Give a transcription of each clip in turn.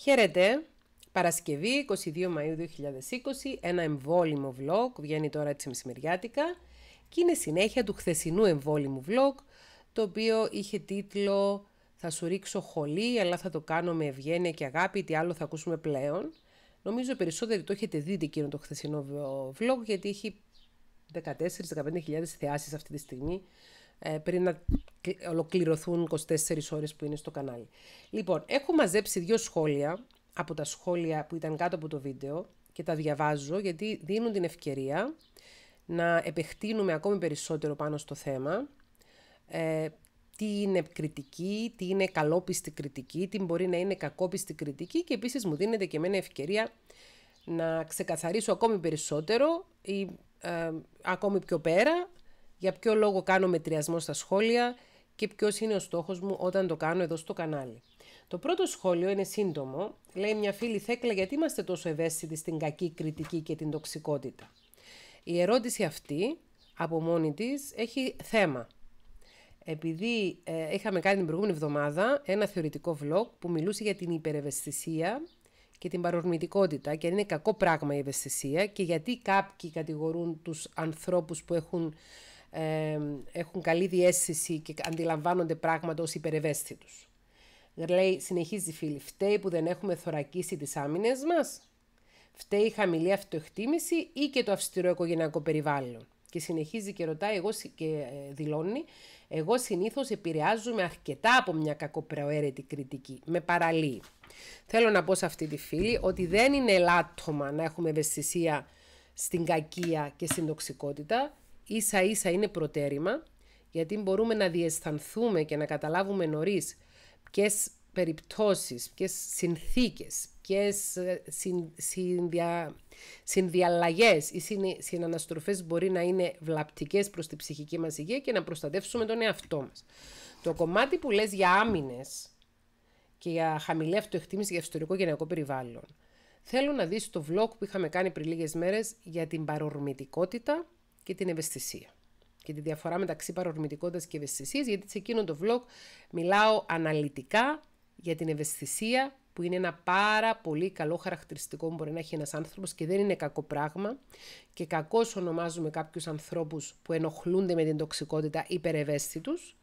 Χαίρετε! Παρασκευή 22 Μαΐου 2020, ένα εμβόλυμο vlog, βγαίνει τώρα έτσι μεσημεριάτικα και είναι συνέχεια του χθεσινού εμβόλυμου vlog, το οποίο είχε τίτλο «Θα σου ρίξω χολή, αλλά θα το κάνω με ευγένεια και αγάπη, τι άλλο θα ακούσουμε πλέον». Νομίζω περισσότεροι το έχετε δει εκείνο το χθεσινό vlog, γιατί έχει 14-15.000 θεάσεις αυτή τη στιγμή ε, πριν να ολοκληρωθούν 24 ώρες που είναι στο κανάλι. Λοιπόν, έχω μαζέψει δύο σχόλια από τα σχόλια που ήταν κάτω από το βίντεο και τα διαβάζω γιατί δίνουν την ευκαιρία να επεκτείνουμε ακόμη περισσότερο πάνω στο θέμα. Ε, τι είναι κριτική, τι είναι καλόπιστη κριτική, τι μπορεί να είναι κακόπιστη κριτική και επίσης μου δίνεται και εμένα ευκαιρία να ξεκαθαρίσω ακόμη περισσότερο ή ε, ακόμη πιο πέρα για ποιο λόγο κάνω μετριασμό στα σχόλια και ποιος είναι ο στόχος μου όταν το κάνω εδώ στο κανάλι. Το πρώτο σχόλιο είναι σύντομο. Λέει μια φίλη Θέκλα γιατί είμαστε τόσο ευαίσθητοι στην κακή κριτική και την τοξικότητα. Η ερώτηση αυτή από μόνη της έχει θέμα. Επειδή ε, είχαμε κάνει την προηγούμενη εβδομάδα ένα θεωρητικό vlog που μιλούσε για την υπερευαισθησία και την παρορμητικότητα και αν είναι κακό πράγμα η ευαισθησία και γιατί κάποιοι κατηγορούν τους ανθρώπους που έχουν έχουν καλή διέστηση και αντιλαμβάνονται πράγματα ως υπερευαίσθητους. Λέει, συνεχίζει φίλη, φταίει που δεν έχουμε θωρακίσει τις άμυνες μας, φταίει η χαμηλή αυτοεκτίμηση ή και το αυστηρό οικογενειακό περιβάλλον. Και συνεχίζει και ρωτάει εγώ, και ε, δηλώνει, εγώ συνήθως επηρεάζομαι αρκετά από μια κακοπροαίρετη κριτική, με παραλύει. Θέλω να πω σε αυτή τη φίλη ότι δεν είναι ελάττωμα να έχουμε ευαισθησία στην κακία και στην τοξικότητα ίσα ίσα είναι προτέρημα, γιατί μπορούμε να διαισθανθούμε και να καταλάβουμε νωρίς ποιες περιπτώσεις, ποιες συνθήκες, ποιες ε, συνδια, συνδιαλλαγές ή συν, συναναστροφές μπορεί να είναι βλαπτικές προς τη ψυχική μας υγεία και να προστατεύσουμε τον εαυτό μας. Το κομμάτι που λες για άμυνες και για χαμηλή αυτοεκτήμηση για ιστορικό γενικό περιβάλλον, θέλω να δεις το vlog που είχαμε κάνει πριν λίγες μέρες για την παρορμητικότητα και την ευαισθησία. Και τη διαφορά μεταξύ παρορμητικότητας και ευαισθησίας, γιατί σε εκείνο το vlog μιλάω αναλυτικά για την ευαισθησία που είναι ένα πάρα πολύ καλό χαρακτηριστικό που μπορεί να έχει ένας άνθρωπος και δεν είναι κακό πράγμα και κακώς ονομάζουμε κάποιους ανθρώπους που ενοχλούνται με την τοξικότητα υπερευαίσθητους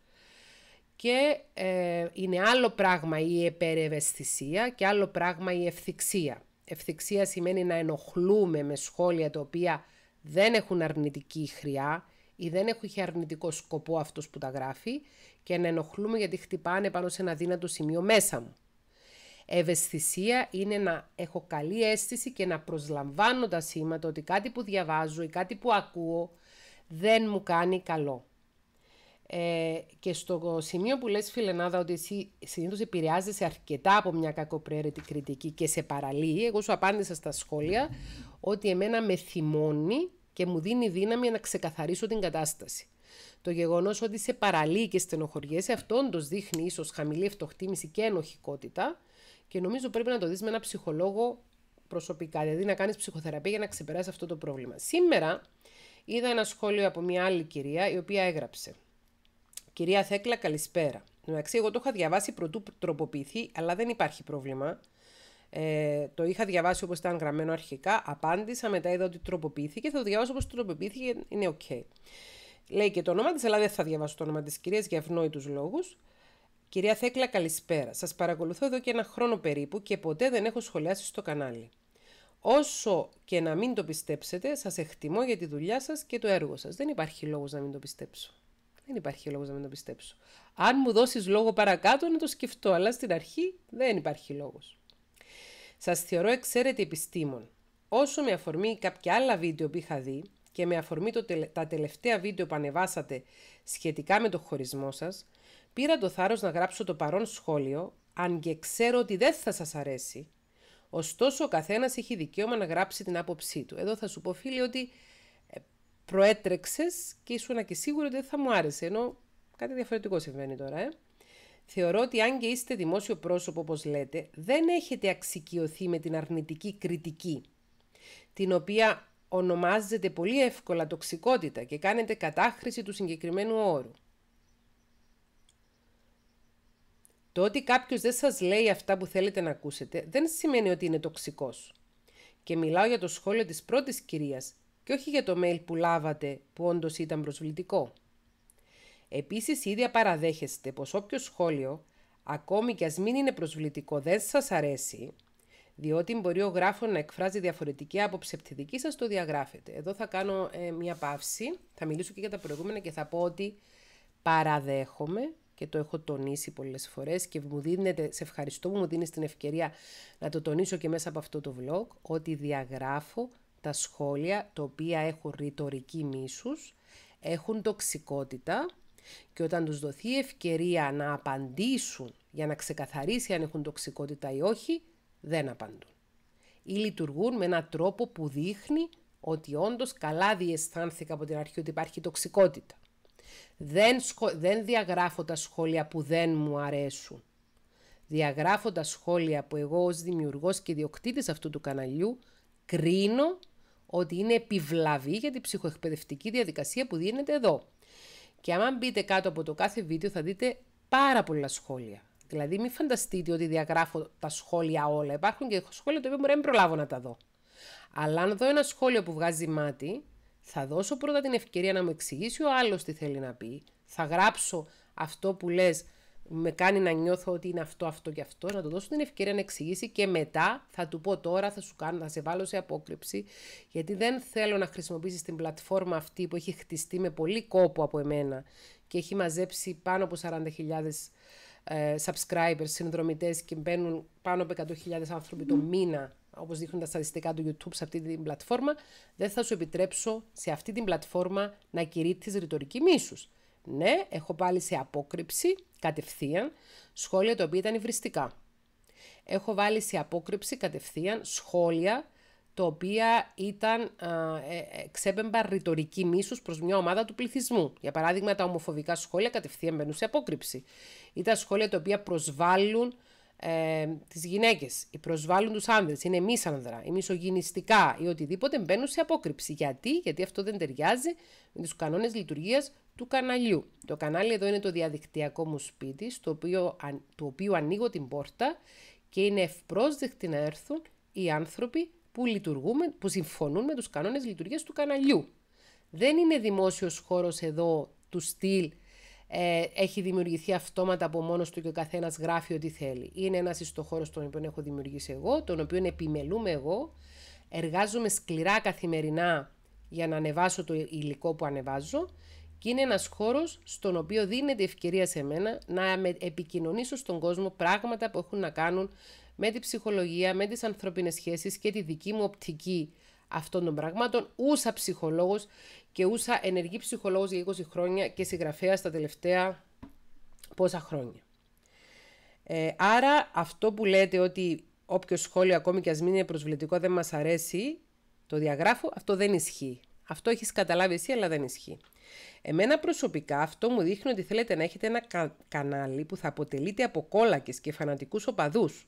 και ε, είναι άλλο πράγμα η υπερευαισθησία και άλλο πράγμα η ευθυξία. Ευθυξία σημαίνει να ενοχλούμε με σχόλια τα οποία δεν έχουν αρνητική χρειά ή δεν έχουν αρνητικό σκοπό αυτός που τα γράφει και να ενοχλούμε γιατί χτυπάνε πάνω σε ένα δύνατο σημείο μέσα μου. Ευαισθησία είναι να έχω καλή αίσθηση και να προσλαμβάνω τα σήματα ότι κάτι που διαβάζω ή κάτι που ακούω δεν μου κάνει καλό. Ε, και στο σημείο που λες φιλενάδα ότι εσύ συνήθως επηρεάζεσαι αρκετά από μια κακοπρέρετη κριτική και σε παραλύει, εγώ σου απάντησα στα σχόλια ότι εμένα με θυμώνει και μου δίνει δύναμη να ξεκαθαρίσω την κατάσταση. Το γεγονός ότι σε παραλύει και στενοχωριέσαι, αυτό όντως δείχνει ίσως χαμηλή ευτοχτήμηση και ενοχικότητα και νομίζω πρέπει να το δεις με έναν ψυχολόγο προσωπικά, δηλαδή να κάνεις ψυχοθεραπεία για να ξεπεράσεις αυτό το πρόβλημα. Σήμερα είδα ένα σχόλιο από μια άλλη κυρία η οποία έγραψε. Κυρία Θέκλα, καλησπέρα. Εντάξει, εγώ το είχα διαβάσει πρωτού τροποποιηθεί, αλλά δεν υπάρχει πρόβλημα. Ε, το είχα διαβάσει όπως ήταν γραμμένο αρχικά, απάντησα, μετά είδα ότι τροποποιήθηκε, θα το διαβάσω όπως τροποποιήθηκε, είναι οκ. Λέει και το όνομα της, αλλά δεν θα διαβάσω το όνομα της κυρίας για ευνόητους λόγους. Κυρία Θέκλα, καλησπέρα. Σας παρακολουθώ εδώ και ένα χρόνο περίπου και ποτέ δεν έχω σχολιάσει στο κανάλι. Όσο και να μην το πιστέψετε, σας εκτιμώ για τη δουλειά σας και το έργο σας. Δεν υπάρχει λόγος να μην το πιστέψω. Δεν υπάρχει λόγος να μην το πιστέψω. Αν μου δώσεις λόγο παρακάτω να το σκεφτώ, αλλά στην αρχή δεν υπάρχει λόγος. Σας θεωρώ εξαίρετη επιστήμον. Όσο με αφορμή κάποια άλλα βίντεο που είχα δει και με αφορμή το, τα τελευταία βίντεο που ανεβάσατε σχετικά με το χωρισμό σας, πήρα το θάρρος να γράψω το παρόν σχόλιο, αν και ξέρω ότι δεν θα σας αρέσει. Ωστόσο, ο καθένας έχει δικαίωμα να γράψει την άποψή του. Εδώ θα σου πω, φίλοι, ότι ε, προέτρεξες και ήσουν και σίγουρο ότι δεν θα μου άρεσε, ενώ κάτι διαφορετικό συμβαίνει τώρα, ε. Θεωρώ ότι αν και είστε δημόσιο πρόσωπο, όπως λέτε, δεν έχετε αξικιωθεί με την αρνητική κριτική, την οποία ονομάζεται πολύ εύκολα τοξικότητα και κάνετε κατάχρηση του συγκεκριμένου όρου. Το ότι κάποιος δεν σας λέει αυτά που θέλετε να ακούσετε δεν σημαίνει ότι είναι τοξικός. Και μιλάω για το σχόλιο της πρώτης κυρίας και όχι για το mail που λάβατε που όντως ήταν προσβλητικό. Επίσης, η ίδια παραδέχεστε πως όποιο σχόλιο, ακόμη κι ας μην είναι προσβλητικό, δεν σας αρέσει, διότι μπορεί ο γράφος να εκφράζει διαφορετική άποψη από τη δική σας, το διαγράφετε. Εδώ θα κάνω ε, μια παύση, θα μιλήσω και για τα προηγούμενα και θα πω ότι παραδέχομαι και το έχω τονίσει πολλές φορές και μου δίνετε, σε ευχαριστώ που μου δίνεις την ευκαιρία να το τονίσω και μέσα από αυτό το vlog, ότι διαγράφω τα σχόλια τα οποία έχουν ρητορική μίσους, έχουν τοξικότητα και όταν τους δοθεί ευκαιρία να απαντήσουν για να ξεκαθαρίσει αν έχουν τοξικότητα ή όχι, δεν απαντούν. Ή λειτουργούν με έναν τρόπο που δείχνει ότι όντως καλά διαισθάνθηκα από την αρχή ότι υπάρχει τοξικότητα. Δεν, δεν διαγράφω τα σχόλια που δεν μου αρέσουν. Διαγράφω τα σχόλια που εγώ ως δημιουργός και διοκτήτης αυτού του καναλιού κρίνω ότι είναι επιβλαβή για την ψυχοεκπαιδευτική διαδικασία που δίνεται εδώ. Και άμα μπείτε κάτω από το κάθε βίντεο θα δείτε πάρα πολλά σχόλια. Δηλαδή μην φανταστείτε ότι διαγράφω τα σχόλια όλα. Υπάρχουν και σχόλια τα οποία μπορεί να μην προλάβω να τα δω. Αλλά αν δω ένα σχόλιο που βγάζει μάτι, θα δώσω πρώτα την ευκαιρία να μου εξηγήσει ο άλλος τι θέλει να πει. Θα γράψω αυτό που λες με κάνει να νιώθω ότι είναι αυτό, αυτό και αυτό, να του δώσω την ευκαιρία να εξηγήσει και μετά θα του πω τώρα, θα σου κάνω, θα σε βάλω σε απόκρυψη, γιατί δεν θέλω να χρησιμοποιήσεις την πλατφόρμα αυτή που έχει χτιστεί με πολύ κόπο από εμένα και έχει μαζέψει πάνω από 40.000 ε, subscribers, συνδρομητές και μπαίνουν πάνω από 100.000 άνθρωποι το μήνα όπως δείχνουν τα στατιστικά του YouTube σε αυτή την πλατφόρμα, δεν θα σου επιτρέψω σε αυτή την πλατφόρμα να κηρύττεις ρητορική μίσους. Ναι, έχω πάλι σε απόκρυψη, κατευθείαν σχόλια τα οποία ήταν υβριστικά. Έχω βάλει σε απόκρυψη κατευθείαν σχόλια τα οποία ήταν, ε, ε, ξέπεμπα ρητορική μίσους προς μια ομάδα του πληθυσμού. Για παράδειγμα, τα ομοφοβικά σχόλια κατευθείαν μπαίνουν σε απόκρυψη. Ήταν σχόλια τα οποία προσβάλλουν ε, τις γυναίκες, ή προσβάλλουν τους άνδρες, είναι μίσανδρα, ή μισογυνιστικά ή οτιδήποτε μπαίνουν σε απόκρυψη. Γιατί, Γιατί αυτό δεν ταιριάζει με τους κανόνες λειτουργίας του καναλιού. Το κανάλι εδώ είναι το διαδικτυακό μου σπίτι, στο οποίο, του οποίου ανοίγω την πόρτα και είναι ευπρόσδεκτοι να έρθουν οι άνθρωποι που, λειτουργούμε, που συμφωνούν με τους κανόνες λειτουργίας του καναλιού. Δεν είναι δημόσιος χώρος εδώ του στυλ ε, έχει δημιουργηθεί αυτόματα από μόνος του και ο καθένας γράφει ό,τι θέλει. Είναι ένας ιστοχώρος τον οποίο έχω δημιουργήσει εγώ, τον οποίο επιμελούμε εγώ. Εργάζομαι σκληρά καθημερινά για να ανεβάσω το υλικό που ανεβάζω και είναι ένας χώρος στον οποίο δίνεται ευκαιρία σε μένα να επικοινωνήσω στον κόσμο πράγματα που έχουν να κάνουν με την ψυχολογία, με τις ανθρώπινες σχέσεις και τη δική μου οπτική αυτών των πραγμάτων. Ούσα ψυχολόγος και ούσα ενεργή ψυχολόγος για 20 χρόνια και συγγραφέα τα τελευταία πόσα χρόνια. Ε, άρα αυτό που λέτε ότι όποιος σχόλιο ακόμη και ας μην είναι προσβλητικό δεν μας αρέσει, το διαγράφω, αυτό δεν ισχύει. Αυτό έχεις καταλάβει εσύ αλλά δεν ισχύει. Εμένα προσωπικά αυτό μου δείχνει ότι θέλετε να έχετε ένα κανάλι που θα αποτελείται από κόλακες και φανατικούς οπαδούς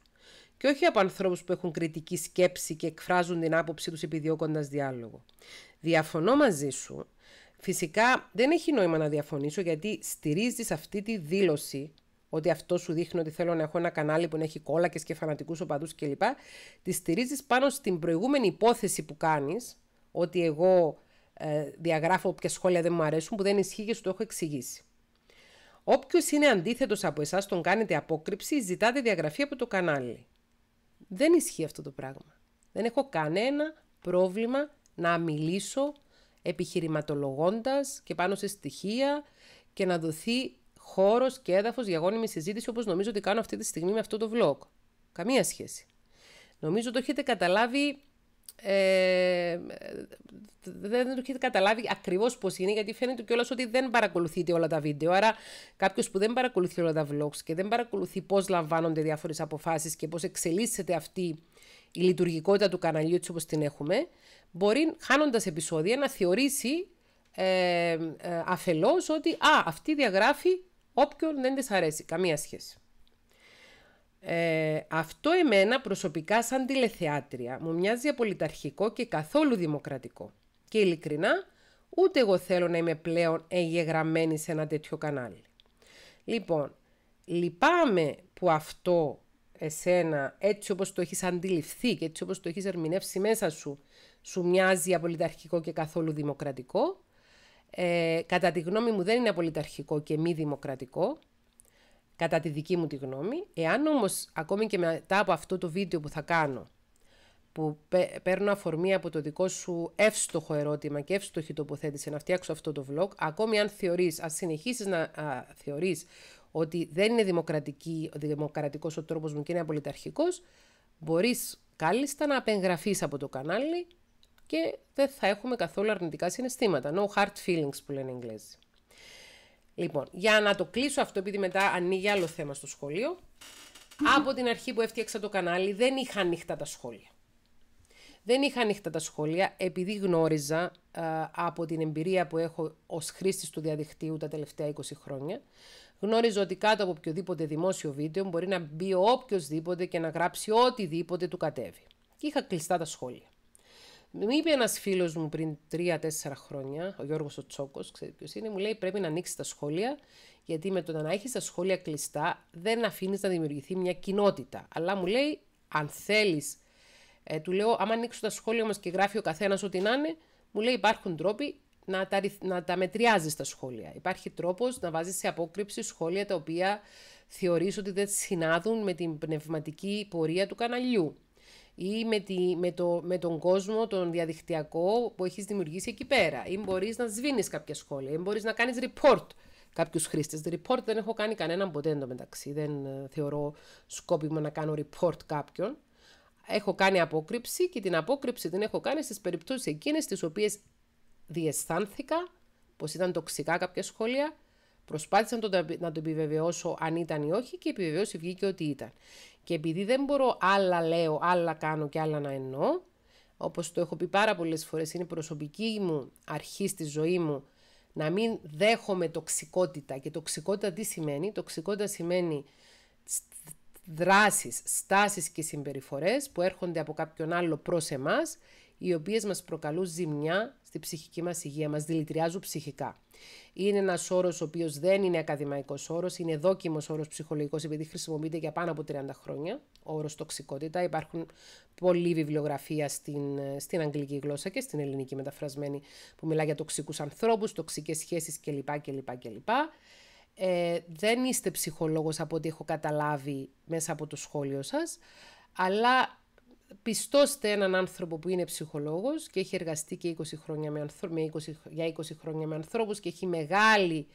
και όχι από ανθρώπους που έχουν κριτική σκέψη και εκφράζουν την άποψή τους επιδιώκοντας διάλογο. Διαφωνώ μαζί σου. Φυσικά δεν έχει νόημα να διαφωνήσω γιατί στηρίζεις αυτή τη δήλωση ότι αυτό σου δείχνει ότι θέλω να έχω ένα κανάλι που να έχει κόλακες και φανατικούς οπαδούς κλπ. Τη στηρίζεις πάνω στην προηγούμενη υπόθεση που κάνεις ότι εγώ ε, διαγράφω όποια σχόλια δεν μου αρέσουν, που δεν ισχύει και σου το έχω εξηγήσει. Όποιος είναι αντίθετος από εσάς, τον κάνετε απόκρυψη, ζητάτε διαγραφή από το κανάλι. Δεν ισχύει αυτό το πράγμα. Δεν έχω κανένα πρόβλημα να μιλήσω επιχειρηματολογώντας και πάνω σε στοιχεία και να δοθεί χώρος και έδαφος για γόνιμη συζήτηση όπως νομίζω ότι κάνω αυτή τη στιγμή με αυτό το vlog. Καμία σχέση. Νομίζω το έχετε καταλάβει ε, δεν το έχετε καταλάβει ακριβώς πώς είναι, γιατί φαίνεται κιόλας ότι δεν παρακολουθείτε όλα τα βίντεο. Άρα κάποιος που δεν παρακολουθεί όλα τα vlogs και δεν παρακολουθεί πώς λαμβάνονται διάφορες αποφάσεις και πώς εξελίσσεται αυτή η λειτουργικότητα του καναλιού έτσι όπως την έχουμε, μπορεί χάνοντας επεισόδια να θεωρήσει ε, ε ότι α, αυτή διαγράφει όποιον δεν της αρέσει. Καμία σχέση. Ε, αυτό εμένα προσωπικά σαν τηλεθεάτρια μου μοιάζει απολυταρχικό και καθόλου δημοκρατικό. Και ειλικρινά, ούτε εγώ θέλω να είμαι πλέον εγγεγραμμένη σε ένα τέτοιο κανάλι. Λοιπόν, λυπάμαι που αυτό εσένα έτσι όπως το έχεις αντιληφθεί και έτσι όπως το έχεις ερμηνεύσει μέσα σου, σου μοιάζει απολυταρχικό και καθόλου δημοκρατικό. Ε, κατά τη γνώμη μου δεν είναι απολυταρχικό και μη δημοκρατικό κατά τη δική μου τη γνώμη. Εάν όμως, ακόμη και μετά από αυτό το βίντεο που θα κάνω, που παίρνω αφορμή από το δικό σου εύστοχο ερώτημα και εύστοχη τοποθέτηση να φτιάξω αυτό το vlog, ακόμη αν θεωρείς, ας συνεχίσεις να α, θεωρείς ότι δεν είναι δημοκρατική, δημοκρατικός ο τρόπος μου και είναι απολυταρχικός, μπορείς κάλλιστα να απεγγραφείς από το κανάλι και δεν θα έχουμε καθόλου αρνητικά συναισθήματα. No hard feelings που λένε οι Εγγλέζοι. Λοιπόν, για να το κλείσω αυτό, επειδή μετά ανοίγει άλλο θέμα στο σχολειο Από την αρχή που έφτιαξα το κανάλι δεν είχα ανοιχτά τα σχόλια. Δεν είχα ανοιχτά τα σχόλια επειδή γνώριζα ε, από την εμπειρία που έχω ως χρήστης του διαδικτύου τα τελευταία 20 χρόνια, γνώριζα ότι κάτω από οποιοδήποτε δημόσιο βίντεο μπορεί να μπει οποιοδήποτε και να γράψει οτιδήποτε του κατέβει. Και είχα κλειστά τα σχόλια. Μου είπε ένας φίλος μου πριν τρία-τέσσερα χρόνια, ο Γιώργος ο Τσόκος, ξέρει ποιος είναι, μου λέει: Πρέπει να ανοίξεις τα σχόλια, γιατί με το να έχεις τα σχόλια κλειστά δεν αφήνεις να δημιουργηθεί μια κοινότητα. Αλλά μου λέει: Αν θέλεις, ε, του λέω: Άμα ανοίξω τα σχόλια μα και γράφει ο καθένας ό,τι να είναι, μου λέει: Υπάρχουν τρόποι να τα, να τα μετριάζεις τα σχόλια. Υπάρχει τρόπος να βάζεις σε απόκρυψη σχόλια τα οποία θεωρείς ότι δεν συνάδουν με την πνευματική πορεία του καναλιού ή με, με, το, με τον κόσμο, τον διαδικτυακό που έχεις δημιουργήσει εκεί πέρα. Ή μπορείς να σβήνεις κάποια σχόλια, ή μπορείς να κάνεις report κάποιους χρήστες. Report δεν έχω κάνει κανέναν ποτέ εντωμεταξύ. Δεν ε, θεωρώ σκόπιμο να κάνω report κάποιον. Έχω κάνει απόκρυψη και την απόκρυψη την έχω κάνει στις περιπτώσεις εκείνες τις οποίες διαισθάνθηκα πως ήταν τοξικά κάποια σχόλια Προσπάθησα να το, να επιβεβαιώσω αν ήταν ή όχι και η επιβεβαίωση βγήκε ότι ήταν. Και επειδή δεν μπορώ άλλα λέω, άλλα κάνω και άλλα να εννοώ, όπως το έχω πει πάρα πολλές φορές, είναι προσωπική μου αρχή στη ζωή μου να μην δέχομαι τοξικότητα. Και τοξικότητα τι σημαίνει? Τοξικότητα σημαίνει δράσεις, στάσεις και συμπεριφορές που έρχονται από κάποιον άλλο προς εμάς οι οποίες μας προκαλούν ζημιά στη ψυχική μας υγεία, μας δηλητηριάζουν ψυχικά. Είναι ένας όρος ο οποίος δεν είναι ακαδημαϊκός όρος, είναι δόκιμος όρος ψυχολογικός επειδή χρησιμοποιείται για πάνω από 30 χρόνια, ο όρος τοξικότητα. Υπάρχουν πολλή βιβλιογραφία στην, στην αγγλική γλώσσα και στην ελληνική μεταφρασμένη που μιλά για τοξικούς ανθρώπους, τοξικές σχέσεις κλπ. κλπ, κλπ. Ε, δεν είστε ψυχολόγος από ό,τι έχω καταλάβει μέσα από το σχόλιο σας, αλλά πιστώστε έναν άνθρωπο που είναι ψυχολόγος και έχει εργαστεί και 20 χρόνια με ανθρω... με 20... για 20 χρόνια με ανθρώπους και έχει μεγάλη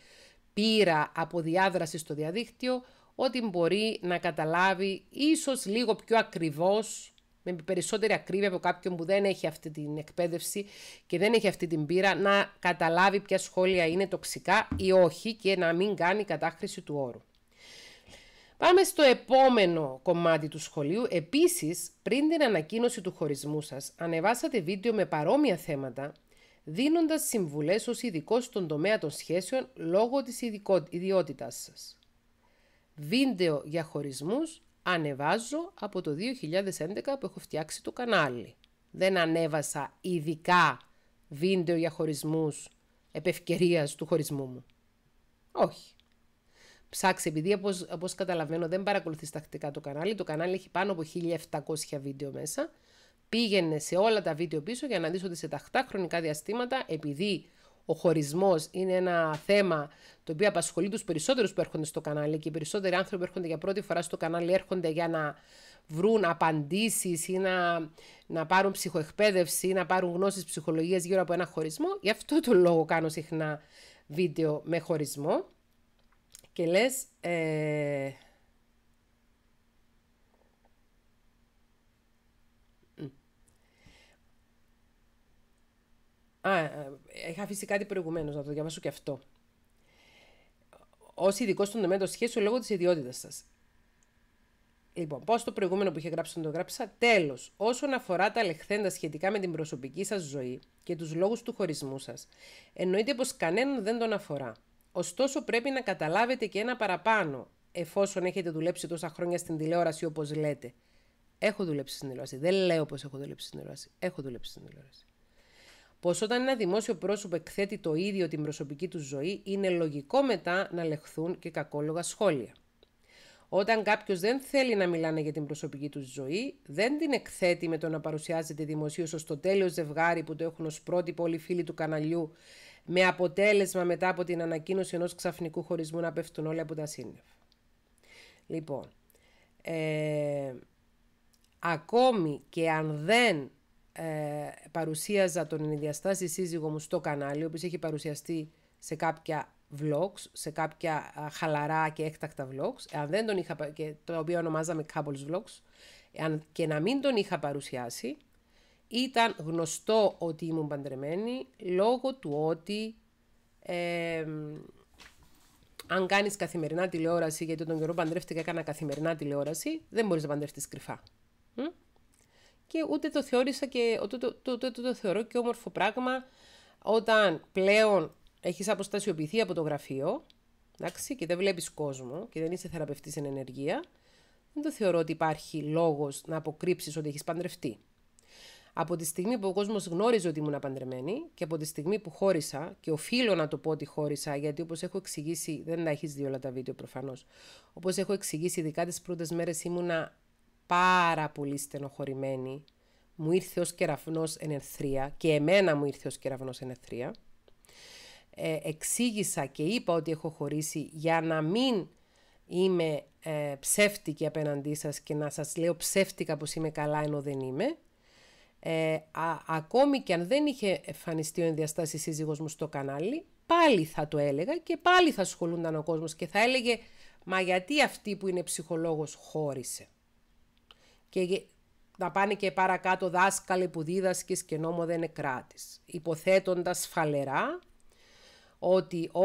πείρα από διάδραση στο διαδίκτυο, ότι μπορεί να καταλάβει ίσως λίγο πιο ακριβώς, με περισσότερη ακρίβεια από κάποιον που δεν έχει αυτή την εκπαίδευση και δεν έχει αυτή την πείρα, να καταλάβει ποια σχόλια είναι τοξικά ή όχι και να μην κάνει κατάχρηση του όρου. Πάμε στο επόμενο κομμάτι του σχολείου. Επίσης, πριν την ανακοίνωση του χωρισμού σας, ανεβάσατε βίντεο με παρόμοια θέματα, δίνοντας συμβουλές ως ειδικός στον τομέα των σχέσεων λόγω της ιδιότητάς σας. Βίντεο για χωρισμούς ανεβάζω από το 2011 που έχω φτιάξει το κανάλι. Δεν ανέβασα ειδικά βίντεο για χωρισμούς επευκαιρίας του χωρισμού μου. Όχι ψάξει, επειδή όπως καταλαβαίνω δεν παρακολουθείς τακτικά το κανάλι, το κανάλι έχει πάνω από 1700 βίντεο μέσα. Πήγαινε σε όλα τα βίντεο πίσω για να δεις ότι σε τακτά χρονικά διαστήματα, επειδή ο χωρισμός είναι ένα θέμα το οποίο απασχολεί τους περισσότερους που έρχονται στο κανάλι και οι περισσότεροι άνθρωποι που έρχονται για πρώτη φορά στο κανάλι έρχονται για να βρουν απαντήσεις ή να, να πάρουν ψυχοεκπαίδευση ή να πάρουν γνώσεις ψυχολογίας γύρω από ένα χωρισμό. Γι' αυτό το λόγο κάνω συχνά βίντεο με χωρισμό και λες... Ε... Α, ε, είχα αφήσει κάτι προηγουμένως να το διαβάσω και αυτό. Ως ειδικός στον τομέα των σχέσεων λόγω της ιδιότητας σας. Λοιπόν, πώς το προηγούμενο που είχε γράψει τον το γράψα. Τέλος, όσον αφορά τα λεχθέντα σχετικά με την προσωπική σας ζωή και τους λόγους του χωρισμού σας εννοείται πως κανέναν δεν τον αφορά. Ωστόσο πρέπει να καταλάβετε και ένα παραπάνω, εφόσον έχετε δουλέψει τόσα χρόνια στην τηλεόραση όπως λέτε. Έχω δουλέψει στην τηλεόραση. Δεν λέω πως έχω δουλέψει στην τηλεόραση. Έχω δουλέψει στην τηλεόραση. Πως όταν ένα δημόσιο πρόσωπο εκθέτει το ίδιο την προσωπική του ζωή, είναι λογικό μετά να λεχθούν και κακόλογα σχόλια. Όταν κάποιος δεν θέλει να μιλάνε για την προσωπική του ζωή, δεν την εκθέτει με το να παρουσιάζεται δημοσίως ως το τέλειο ζευγάρι που το έχουν ως πρότυπο όλοι οι του καναλιού με αποτέλεσμα μετά από την ανακοίνωση ενός ξαφνικού χωρισμού να πέφτουν όλοι από τα σύννεφα. Λοιπόν, ε, ακόμη και αν δεν ε, παρουσίαζα τον ενδιαστάσει σύζυγο μου στο κανάλι, ο οποίος έχει παρουσιαστεί σε κάποια vlogs, σε κάποια χαλαρά και έκτακτα vlogs, αν δεν τον είχα, και, το οποίο ονομάζαμε couples vlogs, και να μην τον είχα παρουσιάσει, ήταν γνωστό ότι ήμουν παντρεμένη λόγω του ότι ε, αν κάνεις καθημερινά τηλεόραση, γιατί τον καιρό παντρεύτηκα έκανα καθημερινά τηλεόραση, δεν μπορείς να παντρευτείς κρυφά. Και ούτε το θεώρησα και ούτε το, το, το, το, θεωρώ και όμορφο πράγμα όταν πλέον έχεις αποστασιοποιηθεί από το γραφείο εντάξει, και δεν βλέπεις κόσμο και δεν είσαι θεραπευτής εν ενεργεία, δεν το θεωρώ ότι υπάρχει λόγος να αποκρύψεις ότι έχεις παντρευτεί από τη στιγμή που ο κόσμος γνώριζε ότι ήμουν παντρεμένη και από τη στιγμή που χώρισα, και οφείλω να το πω ότι χώρισα, γιατί όπως έχω εξηγήσει, δεν τα έχεις δει όλα τα βίντεο προφανώς. Όπως έχω εξηγήσει, ειδικά τις πρώτες μέρες ήμουνα πάρα πολύ στενοχωρημένη. Μου ήρθε ως κεραυνός ενεθρία και εμένα μου ήρθε ως κεραυνός ενεθρία. Ε, εξήγησα και είπα ότι έχω χωρίσει για να μην είμαι ε, ψεύτικη απέναντί σας και να σας λέω ψεύτικα πως είμαι καλά ενώ δεν είμαι ε, α, ακόμη και αν δεν είχε εμφανιστεί ο ενδιαστάσει σύζυγός μου στο κανάλι, πάλι θα το έλεγα και πάλι θα ασχολούνταν ο κόσμος και θα έλεγε «Μα γιατί αυτή που είναι ψυχολόγος χώρισε» και να πάνε και παρακάτω δάσκαλοι που δίδασκες και νόμο δεν είναι κράτης, υποθέτοντας φαλερά ότι ο,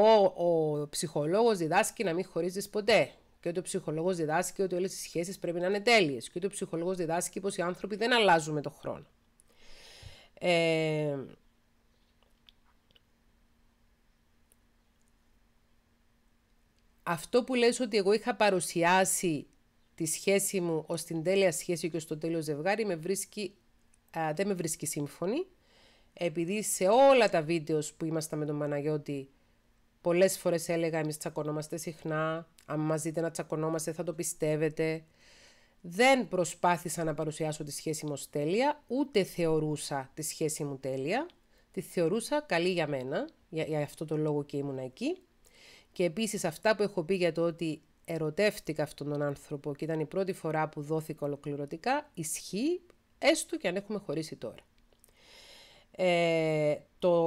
ο ψυχολόγος διδάσκει να μην χωρίζεις ποτέ και ότι ο ψυχολόγος διδάσκει ότι όλες οι σχέσεις πρέπει να είναι τέλειες και ότι ο ψυχολόγος διδάσκει πως οι άνθρωποι δεν αλλάζουν με τον χρόνο. Ε, αυτό που λες ότι εγώ είχα παρουσιάσει τη σχέση μου ως την τέλεια σχέση και το τέλειο ζευγάρι με βρίσκει, δεν με βρίσκει σύμφωνη επειδή σε όλα τα βίντεος που ήμασταν με τον Παναγιώτη πολλές φορές έλεγα εμείς τσακωνόμαστε συχνά αν μας δείτε να τσακωνόμαστε θα το πιστεύετε δεν προσπάθησα να παρουσιάσω τη σχέση μου τέλεια, ούτε θεωρούσα τη σχέση μου τέλεια. Τη θεωρούσα καλή για μένα, για, αυτό το λόγο και ήμουν εκεί. Και επίσης αυτά που έχω πει για το ότι ερωτεύτηκα αυτόν τον άνθρωπο και ήταν η πρώτη φορά που δόθηκα ολοκληρωτικά, ισχύει έστω και αν έχουμε χωρίσει τώρα. Ε, το,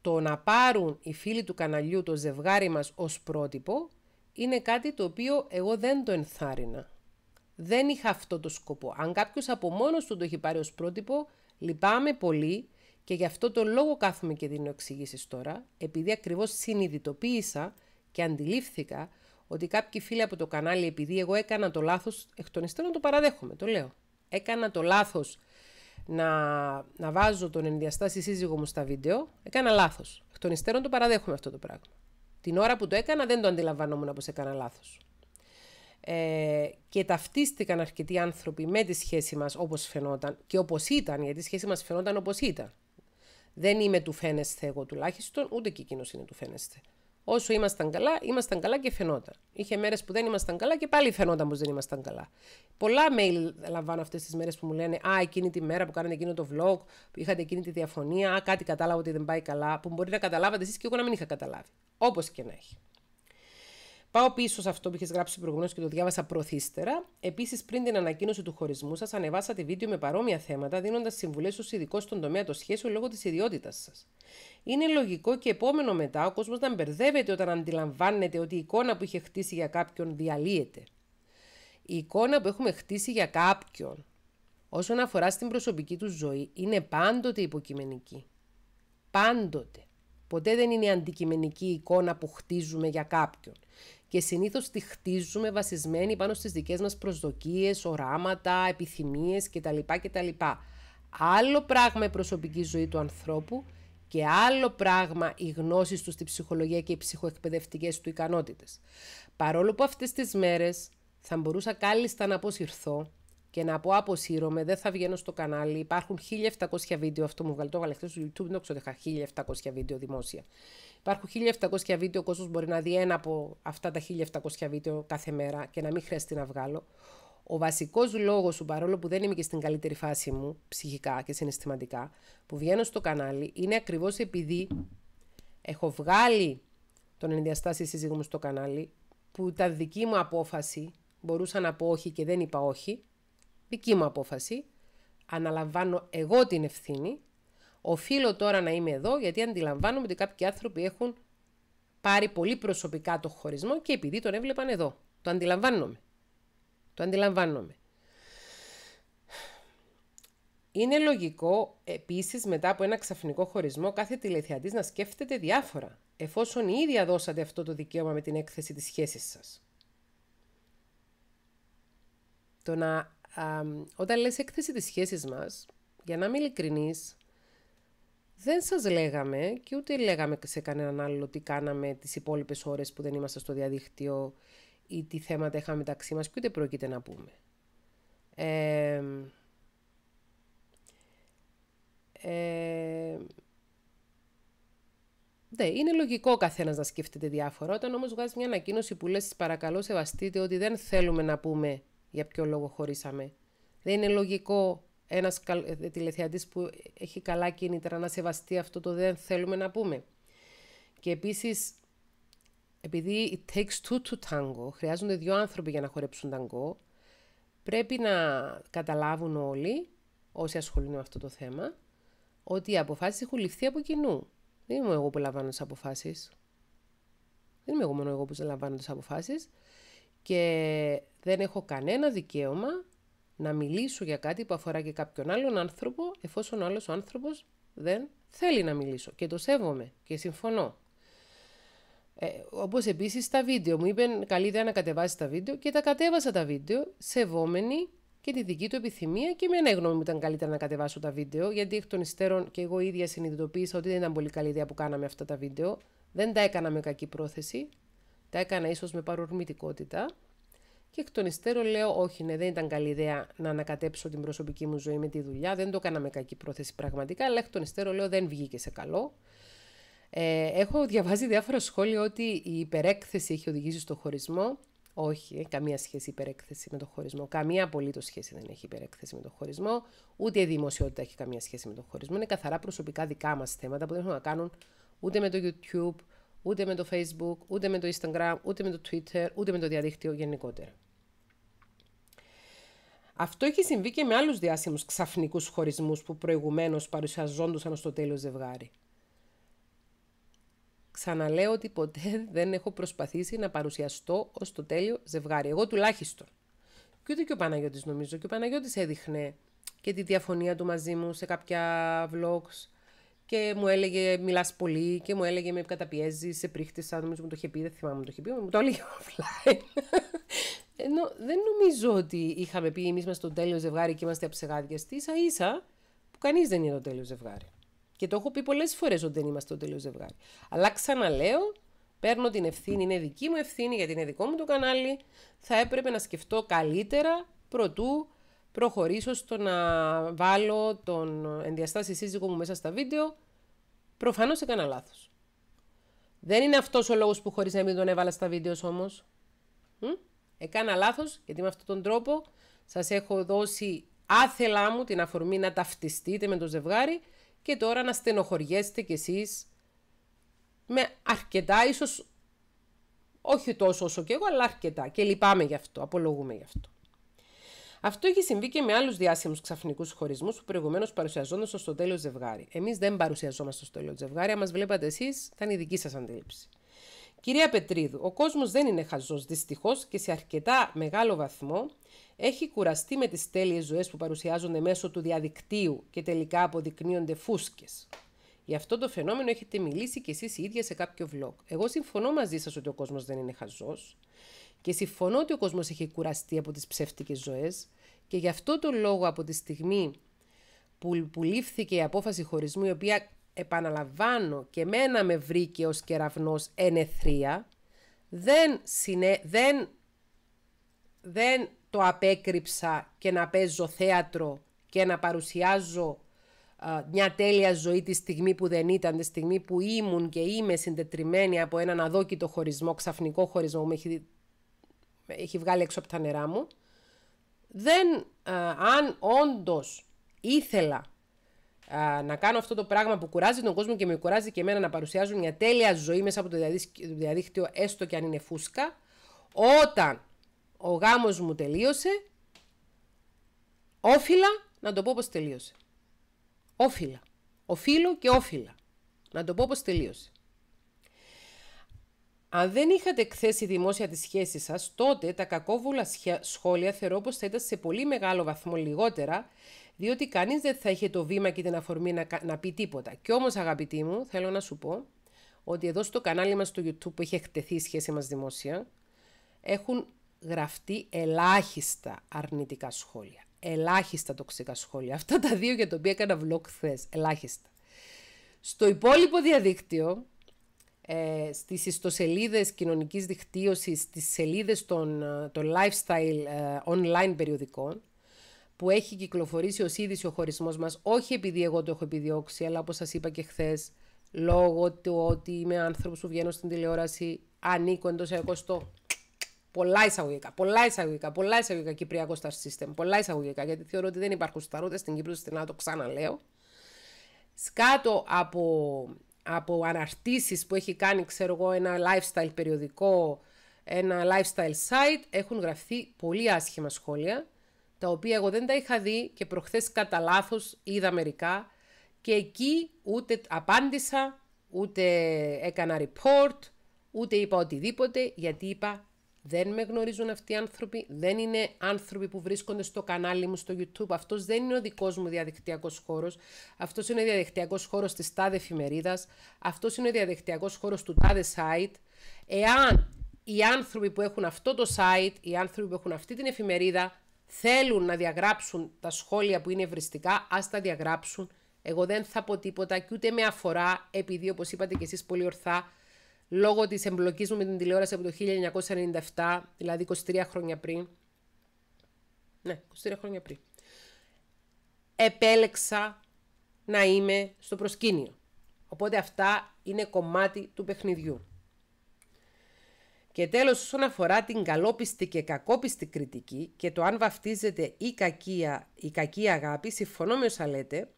το να πάρουν οι φίλοι του καναλιού το ζευγάρι μας ως πρότυπο είναι κάτι το οποίο εγώ δεν το ενθάρρυνα. Δεν είχα αυτό το σκοπό. Αν κάποιος από μόνος του το έχει πάρει ως πρότυπο, λυπάμαι πολύ και γι' αυτό το λόγο κάθομαι και δίνω εξηγήσεις τώρα, επειδή ακριβώς συνειδητοποίησα και αντιλήφθηκα ότι κάποιοι φίλοι από το κανάλι, επειδή εγώ έκανα το λάθος, εκ των υστέρων το παραδέχομαι, το λέω. Έκανα το λάθος να, να βάζω τον ενδιαστάσει σύζυγό μου στα βίντεο. Έκανα λάθος. Εκ των υστέρων το παραδέχομαι αυτό το πράγμα. Την ώρα που το έκανα δεν το αντιλαμβανόμουν πω έκανα λάθος ε, και ταυτίστηκαν αρκετοί άνθρωποι με τη σχέση μας όπως φαινόταν και όπως ήταν, γιατί η σχέση μας φαινόταν όπως ήταν. Δεν είμαι του φαίνεσθε εγώ τουλάχιστον, ούτε και εκείνος είναι του φαίνεσθε. Όσο ήμασταν καλά, ήμασταν καλά και φαινόταν. Είχε μέρες που δεν ήμασταν καλά και πάλι φαινόταν πως δεν ήμασταν καλά. Πολλά mail λαμβάνω αυτές τις μέρες που μου λένε Α, εκείνη τη μέρα που κάνατε εκείνο το vlog, που είχατε εκείνη τη διαφωνία, Α, κάτι κατάλαβα ότι δεν πάει καλά, που μπορεί να καταλάβατε εσείς και εγώ να μην είχα καταλάβει. Όπως και να έχει. Πάω πίσω σε αυτό που είχες γράψει προηγουμένως και το διάβασα προθύστερα. Επίσης, πριν την ανακοίνωση του χωρισμού σας, ανεβάσατε βίντεο με παρόμοια θέματα, δίνοντας συμβουλές στους ειδικό στον τομέα των σχέσεων λόγω της ιδιότητά σας. Είναι λογικό και επόμενο μετά ο κόσμος να μπερδεύεται όταν αντιλαμβάνεται ότι η εικόνα που είχε χτίσει για κάποιον διαλύεται. Η εικόνα που έχουμε χτίσει για κάποιον όσον αφορά στην προσωπική του ζωή είναι πάντοτε υποκειμενική. Πάντοτε. Ποτέ δεν είναι αντικειμενική η εικόνα που χτίζουμε για κάποιον και συνήθως τη χτίζουμε βασισμένη πάνω στις δικές μας προσδοκίες, οράματα, επιθυμίες κτλ. κτλ. Άλλο πράγμα η προσωπική ζωή του ανθρώπου και άλλο πράγμα οι γνώσεις του στη ψυχολογία και οι ψυχοεκπαιδευτικές του ικανότητες. Παρόλο που αυτές τις μέρες θα μπορούσα κάλλιστα να αποσυρθώ και να πω αποσύρωμαι, δεν θα βγαίνω στο κανάλι. Υπάρχουν 1700 βίντεο, αυτό μου βγάλει το στο YouTube, δεν ξέρω 1700 βίντεο δημόσια. Υπάρχουν 1.700 βίντεο, ο κόσμος μπορεί να δει ένα από αυτά τα 1.700 βίντεο κάθε μέρα και να μην χρειαστεί να βγάλω. Ο βασικός λόγος σου, παρόλο που δεν είμαι και στην καλύτερη φάση μου, ψυχικά και συναισθηματικά, που βγαίνω στο κανάλι, είναι ακριβώς επειδή έχω βγάλει τον ενδιαστάσει σύζυγου μου στο κανάλι, που ήταν δική μου απόφαση, μπορούσα να πω όχι και δεν είπα όχι, δική μου απόφαση, αναλαμβάνω εγώ την ευθύνη Οφείλω τώρα να είμαι εδώ γιατί αντιλαμβάνομαι ότι κάποιοι άνθρωποι έχουν πάρει πολύ προσωπικά το χωρισμό και επειδή τον έβλεπαν εδώ. Το αντιλαμβάνομαι. Το αντιλαμβάνομαι. Είναι λογικό επίσης μετά από ένα ξαφνικό χωρισμό κάθε τηλεθεατής να σκέφτεται διάφορα, εφόσον ήδη δώσατε αυτό το δικαίωμα με την έκθεση της σχέσης σας. όταν λες έκθεση της σχέσης μας, για να είμαι ειλικρινής, δεν σας λέγαμε και ούτε λέγαμε σε κανέναν άλλο τι κάναμε τις υπόλοιπες ώρες που δεν ήμασταν στο διαδίκτυο ή τι θέματα είχαμε μεταξύ μας και ούτε πρόκειται να πούμε. Ε, ναι, είναι λογικό ο καθένας να σκέφτεται διάφορα. Όταν όμως βγάζει μια ανακοίνωση που λες, παρακαλώ, σεβαστείτε ότι δεν θέλουμε να πούμε για ποιο λόγο χωρίσαμε. Δεν είναι λογικό ένας ε, τηλεθεατής που έχει καλά κίνητρα να σεβαστεί αυτό το δεν θέλουμε να πούμε. Και επίσης, επειδή it takes two to tango, χρειάζονται δύο άνθρωποι για να χορέψουν ταγκό, πρέπει να καταλάβουν όλοι, όσοι ασχολούνται με αυτό το θέμα, ότι οι αποφάσεις έχουν ληφθεί από κοινού. Δεν είμαι εγώ που λαμβάνω τις αποφάσεις. Δεν είμαι εγώ μόνο εγώ που λαμβάνω τις αποφάσεις. Και δεν έχω κανένα δικαίωμα να μιλήσω για κάτι που αφορά και κάποιον άλλον άνθρωπο, εφόσον ο άλλος άνθρωπος δεν θέλει να μιλήσω και το σέβομαι και συμφωνώ. Ε, Όπως επίσης τα βίντεο. Μου είπαν καλή ιδέα να κατεβάσεις τα βίντεο και τα κατέβασα τα βίντεο, Σεβόμενη και τη δική του επιθυμία και με ένα γνώμη μου ήταν καλύτερα να κατεβάσω τα βίντεο, γιατί εκ των υστέρων και εγώ ίδια συνειδητοποίησα ότι δεν ήταν πολύ καλή ιδέα που κάναμε αυτά τα βίντεο. Δεν τα έκανα με κακή πρόθεση. Τα έκανα ίσως με παρορμητικότητα. Και εκ των υστέρων λέω: Όχι, ναι, δεν ήταν καλή ιδέα να ανακατέψω την προσωπική μου ζωή με τη δουλειά. Δεν το έκανα με κακή πρόθεση πραγματικά, αλλά εκ των υστέρων λέω: Δεν βγήκε σε καλό. Ε, έχω διαβάσει διάφορα σχόλια ότι η υπερέκθεση έχει οδηγήσει στο χωρισμό. Όχι, καμία σχέση υπερέκθεση με το χωρισμό. Καμία απολύτως σχέση δεν έχει υπερέκθεση με το χωρισμό. Ούτε η δημοσιότητα έχει καμία σχέση με το χωρισμό. Είναι καθαρά προσωπικά δικά μας θέματα που δεν έχουν να κάνουν ούτε με το YouTube, ούτε με το Facebook, ούτε με το Instagram, ούτε με το Twitter, ούτε με το διαδίκτυο γενικότερα. Αυτό έχει συμβεί και με άλλους διάσημους ξαφνικούς χωρισμούς που προηγουμένως παρουσιαζόντουσαν το τέλειο ζευγάρι. Ξαναλέω ότι ποτέ δεν έχω προσπαθήσει να παρουσιαστώ ως το τέλειο ζευγάρι. Εγώ τουλάχιστον. Και ούτε και ο Παναγιώτης νομίζω. Και ο Παναγιώτης έδειχνε και τη διαφωνία του μαζί μου σε κάποια vlogs. Και μου έλεγε, μιλάς πολύ, και μου έλεγε, με καταπιέζεις, σε πρίχτησα. Νομίζω μου το είχε πει, δεν θυμάμαι μου το είχε πει, μου το έλεγε offline. Ενώ δεν νομίζω ότι είχαμε πει εμείς είμαστε το τέλειο ζευγάρι και είμαστε αψεγάδια. Τι ίσα ίσα που κανείς δεν είναι το τέλειο ζευγάρι. Και το έχω πει πολλές φορές ότι δεν είμαστε το τέλειο ζευγάρι. Αλλά ξαναλέω, παίρνω την ευθύνη, είναι δική μου ευθύνη γιατί είναι δικό μου το κανάλι. Θα έπρεπε να σκεφτώ καλύτερα προτού προχωρήσω στο να βάλω τον ενδιαστάσει σύζυγο μου μέσα στα βίντεο, προφανώς έκανα λάθος. Δεν είναι αυτός ο λόγος που χωρίς να μην τον έβαλα στα βίντεος όμως. Έκανα λάθος, γιατί με αυτόν τον τρόπο σας έχω δώσει άθελά μου την αφορμή να ταυτιστείτε με το ζευγάρι και τώρα να στενοχωριέστε κι εσείς με αρκετά, ίσως όχι τόσο όσο και εγώ, αλλά αρκετά. Και λυπάμαι γι' αυτό, απολογούμε γι' αυτό. Αυτό έχει συμβεί και με άλλους διάσημους ξαφνικούς χωρισμούς που προηγουμένως παρουσιαζόντουσαν στο τέλειο ζευγάρι. Εμείς δεν παρουσιαζόμαστε στο τέλειο ζευγάρι, αν μας βλέπατε εσείς, θα είναι η δική σας αντίληψη. Κυρία Πετρίδου, ο κόσμος δεν είναι χαζός δυστυχώς και σε αρκετά μεγάλο βαθμό έχει κουραστεί με τις τέλειες ζωές που παρουσιάζονται μέσω του διαδικτύου και τελικά αποδεικνύονται φούσκες. Γι' αυτό το φαινόμενο έχετε μιλήσει κι εσείς ίδια σε κάποιο vlog. Εγώ συμφωνώ μαζί σας ότι ο κόσμος δεν είναι χαζός και συμφωνώ ότι ο κόσμος έχει κουραστεί από τις ψεύτικες ζωές, και γι' αυτό το λόγο από τη στιγμή που, που λήφθηκε η απόφαση χωρισμού, η οποία επαναλαμβάνω και μένα με βρήκε ως κεραυνός ενεθρία, δεν, συνε... δεν... δεν το απέκρυψα και να παίζω θέατρο και να παρουσιάζω μια τέλεια ζωή τη στιγμή που δεν ήταν, τη στιγμή που ήμουν και είμαι συντετριμένη από έναν αδόκητο χωρισμό, ξαφνικό χωρισμό που με έχει βγάλει έξω από τα νερά μου δεν, ε, αν όντως ήθελα ε, να κάνω αυτό το πράγμα που κουράζει τον κόσμο και με κουράζει και εμένα να παρουσιάζουν μια τέλεια ζωή μέσα από το διαδίκτυο, έστω και αν είναι φούσκα, όταν ο γάμος μου τελείωσε, όφιλα να το πω πως τελείωσε. Όφιλα. Οφείλω και όφιλα. Να το πω πως τελείωσε. Αν δεν είχατε εκθέσει δημόσια τη σχέση σας, τότε τα κακόβουλα σχόλια θεωρώ πως θα ήταν σε πολύ μεγάλο βαθμό λιγότερα, διότι κανείς δεν θα είχε το βήμα και την αφορμή να, να πει τίποτα. Κι όμως αγαπητοί μου, θέλω να σου πω ότι εδώ στο κανάλι μας στο YouTube που έχει εκτεθεί η σχέση μας δημόσια, έχουν γραφτεί ελάχιστα αρνητικά σχόλια. Ελάχιστα τοξικά σχόλια. Αυτά τα δύο για τα οποία έκανα vlog χθες. Ελάχιστα. Στο υπόλοιπο διαδίκτυο, ε, στις ιστοσελίδες κοινωνικής δικτύωσης, στις σελίδες των, ε, των lifestyle ε, online περιοδικών, που έχει κυκλοφορήσει ως είδηση ο χωρισμός μας, όχι επειδή εγώ το έχω επιδιώξει, αλλά όπως σας είπα και χθες, λόγω του ότι είμαι άνθρωπος που βγαίνω στην τηλεόραση, ανήκω εντός εγώ πολλά εισαγωγικά, πολλά εισαγωγικά, πολλά εισαγωγικά Κυπριακό Star System, πολλά εισαγωγικά, γιατί θεωρώ ότι δεν υπάρχουν στα στην Κύπρο, στην Άτο, ξαναλέω. Σκάτω από από αναρτήσεις που έχει κάνει, ξέρω εγώ, ένα lifestyle περιοδικό, ένα lifestyle site, έχουν γραφτεί πολύ άσχημα σχόλια, τα οποία εγώ δεν τα είχα δει και προχθές κατά λάθος είδα μερικά και εκεί ούτε απάντησα, ούτε έκανα report, ούτε είπα οτιδήποτε, γιατί είπα δεν με γνωρίζουν αυτοί οι άνθρωποι, δεν είναι άνθρωποι που βρίσκονται στο κανάλι μου στο YouTube. Αυτός δεν είναι ο δικός μου διαδικτυακός χώρος. Αυτός είναι ο διαδικτυακός χώρος της τάδε εφημερίδας, αυτός είναι ο διαδικτυακός χώρος του τάδε site. Εάν οι άνθρωποι που έχουν αυτό το site, οι άνθρωποι που έχουν αυτή την εφημερίδα, θέλουν να διαγράψουν τα σχόλια που είναι ευριστικά, ας τα διαγράψουν. Εγώ δεν θα πω τίποτα και ούτε με αφορά, επειδή όπως είπατε και εσείς πολύ ορθά, λόγω της εμπλοκής μου με την τηλεόραση από το 1997, δηλαδή 23 χρόνια πριν, ναι, 23 χρόνια πριν, επέλεξα να είμαι στο προσκήνιο. Οπότε αυτά είναι κομμάτι του παιχνιδιού. Και τέλος, όσον αφορά την καλόπιστη και κακόπιστη κριτική και το αν βαφτίζεται η κακία, η κακή αγάπη, συμφωνώ με όσα λέτε,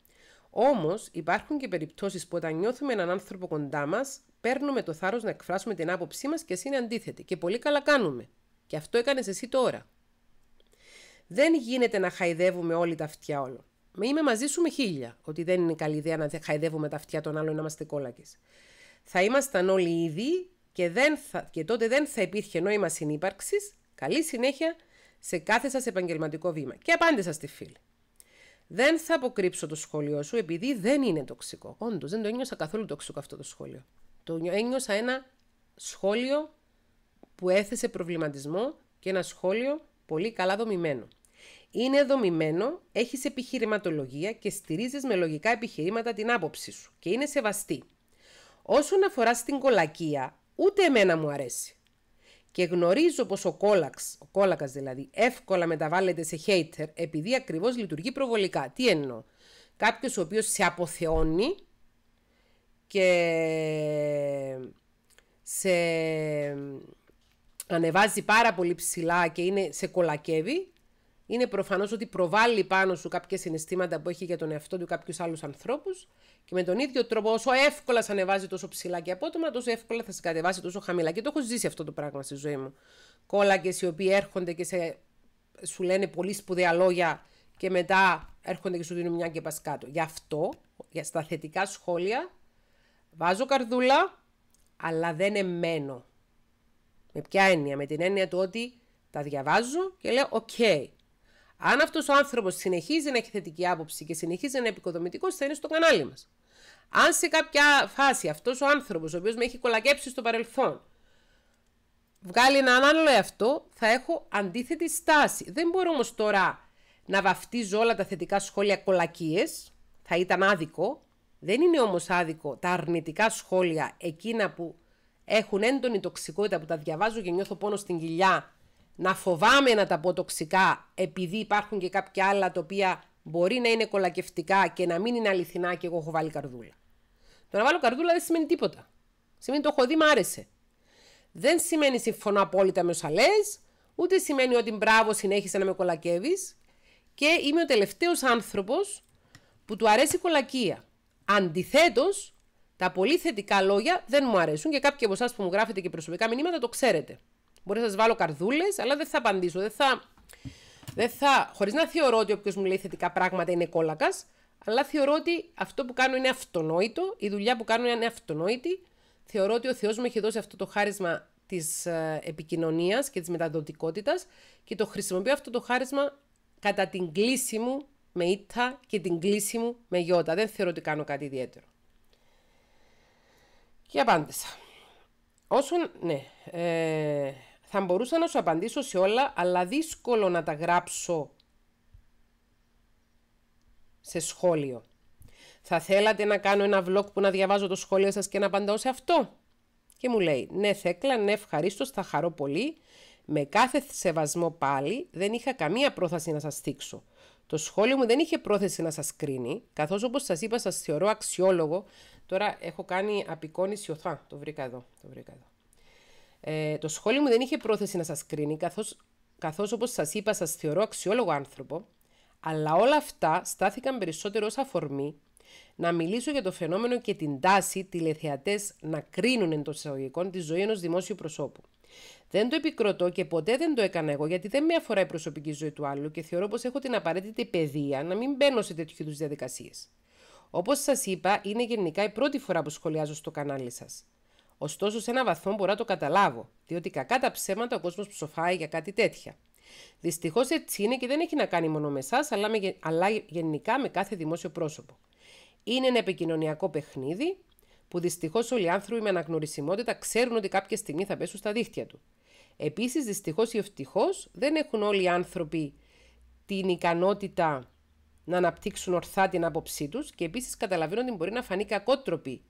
Όμως, υπάρχουν και περιπτώσεις που όταν νιώθουμε έναν άνθρωπο κοντά μας, παίρνουμε το θάρρος να εκφράσουμε την άποψή μας και εσύ είναι αντίθετη. Και πολύ καλά κάνουμε. Και αυτό έκανες εσύ τώρα. Δεν γίνεται να χαϊδεύουμε όλη τα αυτιά όλων. Είμαι μαζί σου με χίλια, ότι δεν είναι καλή ιδέα να χαϊδεύουμε τα αυτιά των άλλων να είμαστε κόλακες. Θα ήμασταν όλοι ήδη και, δεν θα, και τότε δεν θα υπήρχε νόημα συνύπαρξης. Καλή συνέχεια σε κάθε σας επαγγελματικό βήμα. Και απάντησα στη φίλη. Δεν θα αποκρύψω το σχόλιο σου επειδή δεν είναι τοξικό. Όντως, δεν το ένιωσα καθόλου τοξικό αυτό το σχόλιο. Το ένιωσα ένα σχόλιο που έθεσε προβληματισμό και ένα σχόλιο πολύ καλά δομημένο. Είναι δομημένο, έχεις επιχειρηματολογία και στηρίζεις με λογικά επιχειρήματα την άποψή σου και είναι σεβαστή. Όσον αφορά στην κολακία, ούτε εμένα μου αρέσει και γνωρίζω πως ο κόλαξ, ο κόλακας δηλαδή, εύκολα μεταβάλλεται σε hater επειδή ακριβώς λειτουργεί προβολικά. Τι εννοώ. Κάποιος ο οποίος σε αποθεώνει και σε ανεβάζει πάρα πολύ ψηλά και είναι, σε κολακεύει είναι προφανώς ότι προβάλλει πάνω σου κάποια συναισθήματα που έχει για τον εαυτό του κάποιους άλλους ανθρώπους και με τον ίδιο τρόπο, όσο εύκολα σε ανεβάζει τόσο ψηλά και απότομα, τόσο εύκολα θα σε κατεβάσει τόσο χαμηλά. Και το έχω ζήσει αυτό το πράγμα στη ζωή μου. Κόλακες οι οποίοι έρχονται και σε... σου λένε πολύ σπουδαία λόγια και μετά έρχονται και σου δίνουν μια και πας κάτω. Γι' αυτό, για στα θετικά σχόλια, βάζω καρδούλα, αλλά δεν εμένω. Με ποια έννοια, με την έννοια του ότι τα διαβάζω και λέω, οκ, αν αυτός ο άνθρωπος συνεχίζει να έχει θετική άποψη και συνεχίζει να είναι επικοδομητικός, θα είναι στο κανάλι μας. Αν σε κάποια φάση αυτός ο άνθρωπος, ο οποίος με έχει κολακέψει στο παρελθόν, βγάλει έναν άλλο εαυτό, θα έχω αντίθετη στάση. Δεν μπορώ όμως τώρα να βαφτίζω όλα τα θετικά σχόλια κολακίες. Θα ήταν άδικο. Δεν είναι όμως άδικο τα αρνητικά σχόλια, εκείνα που έχουν έντονη τοξικότητα, που τα διαβάζω και νιώθω πόνο στην κοιλιά να φοβάμαι να τα πω τοξικά επειδή υπάρχουν και κάποια άλλα τα οποία μπορεί να είναι κολακευτικά και να μην είναι αληθινά και εγώ έχω βάλει καρδούλα. Το να βάλω καρδούλα δεν σημαίνει τίποτα. Σημαίνει το έχω δει, μ' άρεσε. Δεν σημαίνει συμφωνώ απόλυτα με όσα λες, ούτε σημαίνει ότι μπράβο συνέχισε να με κολακεύεις. Και είμαι ο τελευταίος άνθρωπος που του αρέσει κολακία. Αντιθέτως, τα πολύ θετικά λόγια δεν μου αρέσουν και κάποιοι από εσάς που μου γράφετε και προσωπικά μηνύματα το ξέρετε. Μπορεί να σας βάλω καρδούλες, αλλά δεν θα απαντήσω. Δεν θα. Δεν θα Χωρίς να θεωρώ ότι όποιος μου λέει θετικά πράγματα είναι κόλακας, αλλά θεωρώ ότι αυτό που κάνω είναι αυτονόητο, η δουλειά που κάνω είναι αυτονόητη. Θεωρώ ότι ο Θεός μου έχει δώσει αυτό το χάρισμα της ε, επικοινωνίας και της μεταδοτικότητας και το χρησιμοποιώ αυτό το χάρισμα κατά την κλίση μου με ήττα και την κλίση μου με γιώτα. Δεν θεωρώ ότι κάνω κάτι ιδιαίτερο. Και απάντησα. Όσον, ναι, ε, θα μπορούσα να σου απαντήσω σε όλα, αλλά δύσκολο να τα γράψω σε σχόλιο. Θα θέλατε να κάνω ένα vlog που να διαβάζω το σχόλιο σας και να απαντάω σε αυτό. Και μου λέει, ναι Θέκλα, ναι ευχαρίστως, θα χαρώ πολύ. Με κάθε σεβασμό πάλι δεν είχα καμία πρόθεση να σας θίξω. Το σχόλιο μου δεν είχε πρόθεση να σας κρίνει, καθώς όπως σας είπα σας θεωρώ αξιόλογο. Τώρα έχω κάνει απεικόνηση οθά, το βρήκα εδώ, το βρήκα εδώ. Ε, το σχόλιο μου δεν είχε πρόθεση να σας κρίνει, καθώς, καθώς όπως σας είπα σας θεωρώ αξιόλογο άνθρωπο, αλλά όλα αυτά στάθηκαν περισσότερο ως αφορμή να μιλήσω για το φαινόμενο και την τάση τηλεθεατές να κρίνουν εντός εισαγωγικών τη ζωή ενός δημόσιου προσώπου. Δεν το επικροτώ και ποτέ δεν το έκανα εγώ, γιατί δεν με αφορά η προσωπική ζωή του άλλου και θεωρώ πως έχω την απαραίτητη παιδεία να μην μπαίνω σε τέτοιου είδους διαδικασίες. Όπως σας είπα, είναι γενικά η πρώτη φορά που σχολιάζω στο κανάλι σας. Ωστόσο, σε ένα βαθμό μπορώ να το καταλάβω, διότι κακά τα ψέματα ο κόσμος ψοφάει για κάτι τέτοια. Δυστυχώς έτσι είναι και δεν έχει να κάνει μόνο με εσάς, αλλά, αλλά γενικά με κάθε δημόσιο πρόσωπο. Είναι ένα επικοινωνιακό παιχνίδι που δυστυχώς όλοι οι άνθρωποι με αναγνωρισιμότητα ξέρουν ότι κάποια στιγμή θα πέσουν στα δίχτυα του. Επίσης, δυστυχώς ή ευτυχώς, δεν έχουν όλοι οι άνθρωποι την ικανότητα να αναπτύξουν ορθά την άποψή τους και επίσης καταλαβαίνω ότι μπορεί να φανεί κακότροπη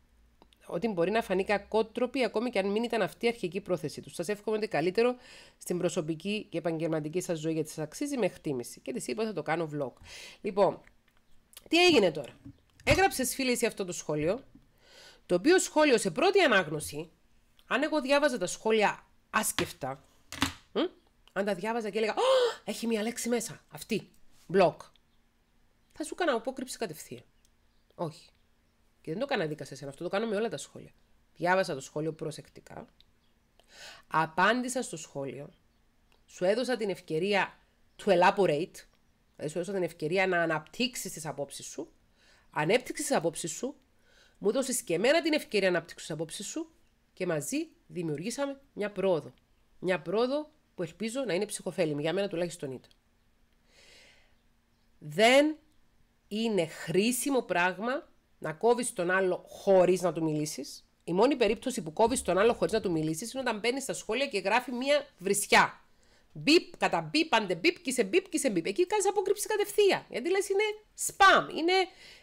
ότι μπορεί να φανεί κακότροπη ακόμη και αν μην ήταν αυτή η αρχική πρόθεση τους. Σας εύχομαι ότι καλύτερο στην προσωπική και επαγγελματική σας ζωή, γιατί σας αξίζει με εκτίμηση. Και της είπα θα το κάνω vlog. Λοιπόν, τι έγινε τώρα. Έγραψες φίλε εσύ αυτό το σχόλιο, το οποίο σχόλιο σε πρώτη ανάγνωση, αν εγώ διάβαζα τα σχόλια άσκεφτα, αν τα διάβαζα και έλεγα έχει μία λέξη μέσα, αυτή, μπλοκ, θα σου έκανα απόκρυψη κατευθείαν. Όχι. Και δεν το έκανα δίκα σε εσένα, αυτό το κάνω με όλα τα σχόλια. Διάβασα το σχόλιο προσεκτικά, απάντησα στο σχόλιο, σου έδωσα την ευκαιρία to elaborate, δηλαδή σου έδωσα την ευκαιρία να αναπτύξεις τις απόψεις σου, Ανέπτυξες τις απόψεις σου, μου δώσει και εμένα την ευκαιρία να αναπτύξω τις απόψεις σου και μαζί δημιουργήσαμε μια πρόοδο. Μια πρόοδο που ελπίζω να είναι ψυχοφέλιμη, για μένα τουλάχιστον ήταν. Δεν είναι χρήσιμο πράγμα να κόβεις τον άλλο χωρίς να του μιλήσεις. Η μόνη περίπτωση που κόβεις τον άλλο χωρίς να του μιλήσεις είναι όταν μπαίνεις στα σχόλια και γράφει μία βρισιά. Μπίπ, κατά μπίπ, αντε μπίπ, και σε μπίπ, και σε μπίπ. Εκεί κάνεις απόκρυψη κατευθείαν. Γιατί λες είναι spam. Είναι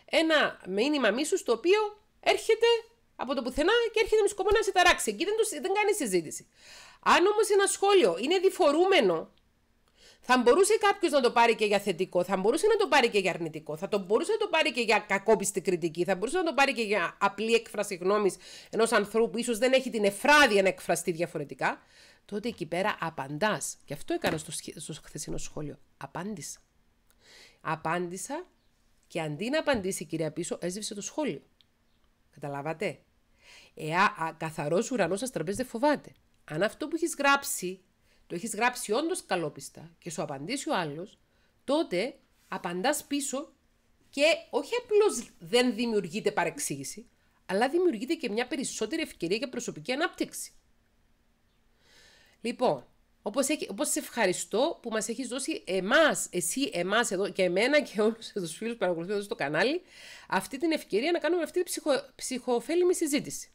ένα μήνυμα μίσους το οποίο έρχεται από το πουθενά και έρχεται με σκοπό να σε ταράξει. Εκεί δεν, δεν κάνεις συζήτηση. Αν όμως ένα σχόλιο είναι διφορούμενο θα μπορούσε κάποιος να το πάρει και για θετικό, θα μπορούσε να το πάρει και για αρνητικό, θα το μπορούσε να το πάρει και για κακόπιστη κριτική, θα μπορούσε να το πάρει και για απλή έκφραση γνώμης ενός ανθρώπου που ίσως δεν έχει την εφράδια να εκφραστεί διαφορετικά. Τότε εκεί πέρα απαντάς. Γι' αυτό έκανα στο, στο χθεσινό σχόλιο. Απάντησα. Απάντησα και αντί να απαντήσει η κυρία πίσω, έσβησε το σχόλιο. Καταλάβατε. Εάν καθαρός ουρανός σα τραπέζι δεν φοβάται. Αν αυτό που έχεις γράψει το έχεις γράψει όντως καλόπιστα και σου απαντήσει ο άλλος, τότε απαντάς πίσω και όχι απλώς δεν δημιουργείται παρεξήγηση, αλλά δημιουργείται και μια περισσότερη ευκαιρία για προσωπική ανάπτυξη. Λοιπόν, όπως σε ευχαριστώ που μας έχεις δώσει εμάς, εσύ, εμάς εδώ και εμένα και όλους τους φίλους που παρακολουθούν εδώ στο κανάλι, αυτή την ευκαιρία να κάνουμε αυτή τη ψυχο, ψυχοφέλιμη συζήτηση.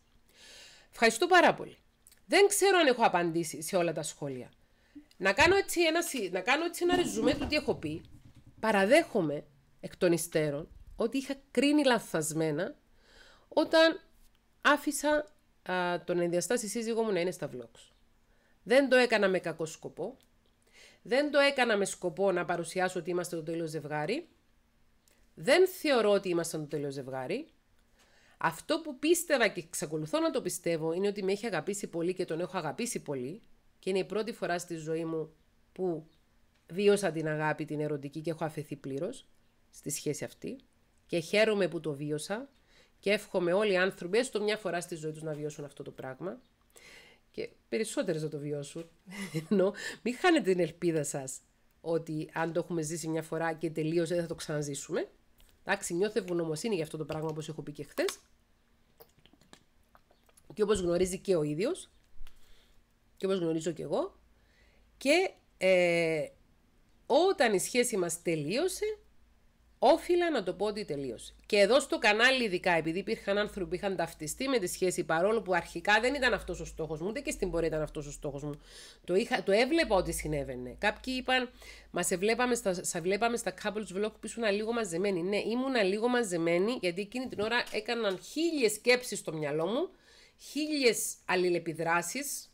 Ευχαριστώ πάρα πολύ. Δεν ξέρω αν έχω απαντήσει σε όλα τα σχόλια. Να κάνω έτσι ένα, να κάνω έτσι ένα του τι έχω πει. Παραδέχομαι εκ των υστέρων ότι είχα κρίνει λαθασμένα όταν άφησα α, τον ενδιαστάσει σύζυγό μου να είναι στα vlogs. Δεν το έκανα με κακό σκοπό. Δεν το έκανα με σκοπό να παρουσιάσω ότι είμαστε το τέλειο ζευγάρι. Δεν θεωρώ ότι είμαστε το τέλειο ζευγάρι. Αυτό που πίστευα και εξακολουθώ να το πιστεύω είναι ότι με έχει αγαπήσει πολύ και τον έχω αγαπήσει πολύ και είναι η πρώτη φορά στη ζωή μου που βίωσα την αγάπη την ερωτική και έχω αφαιθεί πλήρως στη σχέση αυτή. Και χαίρομαι που το βίωσα και εύχομαι όλοι οι άνθρωποι, έστω μια φορά στη ζωή τους, να βιώσουν αυτό το πράγμα. Και περισσότερες να το βιώσουν. Ενώ μην χάνετε την ελπίδα σας ότι αν το έχουμε ζήσει μια φορά και τελείωσε δεν θα το ξαναζήσουμε. Εντάξει, νιώθω ευγνωμοσύνη για αυτό το πράγμα όπως έχω πει και χθες. Και όπως γνωρίζει και ο ίδιος, και όπως γνωρίζω και εγώ και ε, όταν η σχέση μας τελείωσε, όφιλα να το πω ότι τελείωσε. Και εδώ στο κανάλι ειδικά, επειδή υπήρχαν άνθρωποι που είχαν ταυτιστεί με τη σχέση, παρόλο που αρχικά δεν ήταν αυτός ο στόχος μου, ούτε και στην πορεία ήταν αυτός ο στόχος μου, το, είχα, το έβλεπα ότι συνέβαινε. Κάποιοι είπαν, μα βλέπαμε στα, σε βλέπαμε στα couples vlog που ήσουν λίγο μαζεμένοι. Ναι, ήμουν λίγο μαζεμένοι, γιατί εκείνη την ώρα έκαναν χίλιες σκέψεις στο μυαλό μου, χίλιες αλληλεπιδράσεις,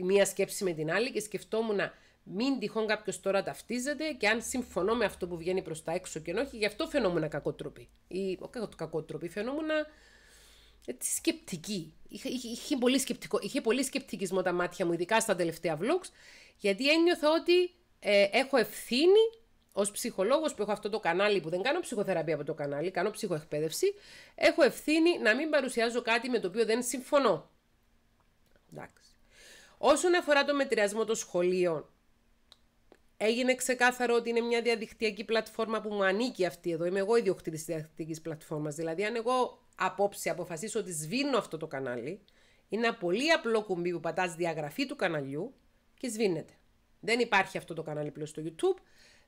η μία σκέψη με την άλλη και σκεφτόμουν να μην τυχόν κάποιος τώρα ταυτίζεται και αν συμφωνώ με αυτό που βγαίνει προς τα έξω και όχι, γι' αυτό φαινόμουν κακότροπη. Ή κακότροπη, φαινόμουν έτσι σκεπτική. Είχε, είχε, είχε, πολύ σκεπτικό, είχε πολύ σκεπτικισμό τα μάτια μου, ειδικά στα τελευταία vlogs, γιατί ένιωθα ότι ε, έχω ευθύνη ως ψυχολόγος που έχω αυτό το κανάλι, που δεν κάνω ψυχοθεραπεία από το κανάλι, κάνω ψυχοεκπαίδευση, έχω ευθύνη να μην παρουσιάζω κάτι με το οποίο δεν συμφωνώ. Εντάξει. Όσον αφορά το μετριασμό των σχολείων, έγινε ξεκάθαρο ότι είναι μια διαδικτυακή πλατφόρμα που μου ανήκει αυτή εδώ. Είμαι εγώ ιδιοκτήτης της διαδικτυακής πλατφόρμας. Δηλαδή, αν εγώ απόψε αποφασίσω ότι σβήνω αυτό το κανάλι, είναι ένα πολύ απλό κουμπί που πατάς διαγραφή του καναλιού και σβήνεται. Δεν υπάρχει αυτό το κανάλι πλέον στο YouTube.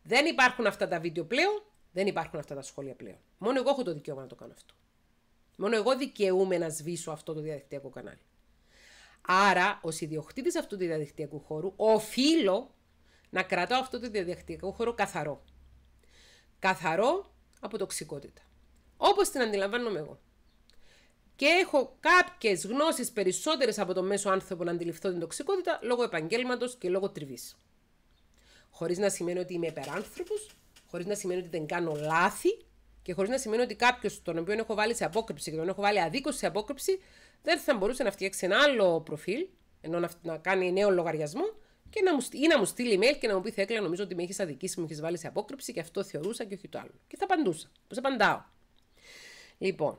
Δεν υπάρχουν αυτά τα βίντεο πλέον. Δεν υπάρχουν αυτά τα σχόλια πλέον. Μόνο εγώ έχω το δικαίωμα να το κάνω αυτό. Μόνο εγώ δικαιούμαι να σβήσω αυτό το διαδικτυακό κανάλι. Άρα, ως ιδιοκτήτης αυτού του διαδικτυακού χώρου, οφείλω να κρατώ αυτό το διαδικτυακό χώρο καθαρό. Καθαρό από τοξικότητα. Όπως την αντιλαμβάνομαι εγώ. Και έχω κάποιες γνώσεις περισσότερες από το μέσο άνθρωπο να αντιληφθώ την τοξικότητα λόγω επαγγελματό και λόγω τριβής. Χωρίς να σημαίνει ότι είμαι υπεράνθρωπος, χωρίς να σημαίνει ότι δεν κάνω λάθη και χωρίς να σημαίνει ότι κάποιος τον οποίο έχω βάλει σε απόκρυψη και τον έχω βάλει αδίκως σε απόκρυψη δεν θα μπορούσε να φτιάξει ένα άλλο προφίλ, ενώ να, να κάνει νέο λογαριασμό και να μου, ή να μου στείλει email και να μου πει Θεέκλα, νομίζω ότι με έχεις αδικήσει, μου έχεις βάλει σε απόκρυψη και αυτό θεωρούσα και όχι το άλλο. Και θα απαντούσα. Πώς απαντάω. Λοιπόν,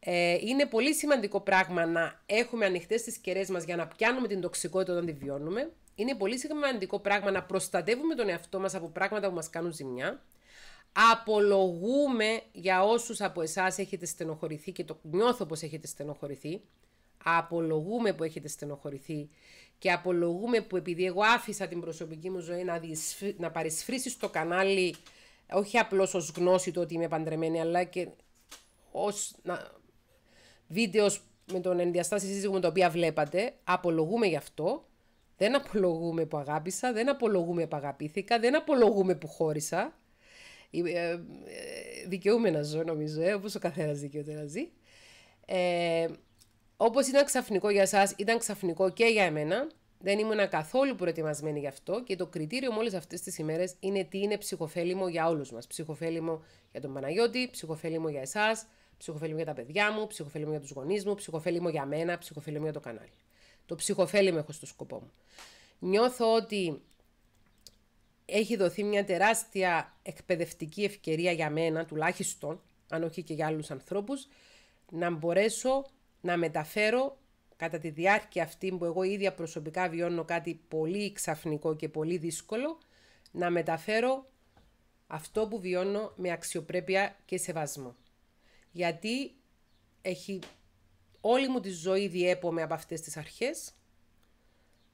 ε, είναι πολύ σημαντικό πράγμα να έχουμε ανοιχτές τις κεραίες μας για να πιάνουμε την τοξικότητα όταν τη βιώνουμε. Είναι πολύ σημαντικό πράγμα να προστατεύουμε τον εαυτό μας από πράγματα που μας κάνουν ζημιά. Απολογούμε για όσους από εσάς έχετε στενοχωρηθεί και το νιώθω πως έχετε στενοχωρηθεί. Απολογούμε που έχετε στενοχωρηθεί και απολογούμε που επειδή εγώ άφησα την προσωπική μου ζωή να, να παρισφρήσει στο κανάλι όχι απλώς ως γνώση το ότι είμαι παντρεμένη αλλά και ως να... βίντεος με τον ενδιαστάσει σύζυγο με το οποίο βλέπατε, απολογούμε γι' αυτό. Δεν απολογούμε που αγάπησα, δεν απολογούμε που αγαπήθηκα, δεν απολογούμε που χώρισα. Ε, ε, δικαιούμαι να ζω νομίζω, όπω ε, όπως ο καθένας δικαιούται να ζει. Ε, όπως ήταν ξαφνικό για εσάς, ήταν ξαφνικό και για εμένα. Δεν ήμουν καθόλου προετοιμασμένη γι' αυτό και το κριτήριο μόλις αυτές τις ημέρες είναι τι είναι ψυχοφέλιμο για όλους μας. Ψυχοφέλιμο για τον Παναγιώτη, ψυχοφέλιμο για εσάς, ψυχοφέλιμο για τα παιδιά μου, ψυχοφέλιμο για τους γονείς μου, ψυχοφέλιμο για μένα, ψυχοφέλιμο για το κανάλι. Το ψυχοφέλιμο έχω στο σκοπό μου. Νιώθω ότι έχει δοθεί μια τεράστια εκπαιδευτική ευκαιρία για μένα, τουλάχιστον, αν όχι και για άλλους ανθρώπους, να μπορέσω να μεταφέρω κατά τη διάρκεια αυτή που εγώ ίδια προσωπικά βιώνω κάτι πολύ ξαφνικό και πολύ δύσκολο, να μεταφέρω αυτό που βιώνω με αξιοπρέπεια και σεβασμό. Γιατί έχει όλη μου τη ζωή διέπομαι από αυτές τις αρχές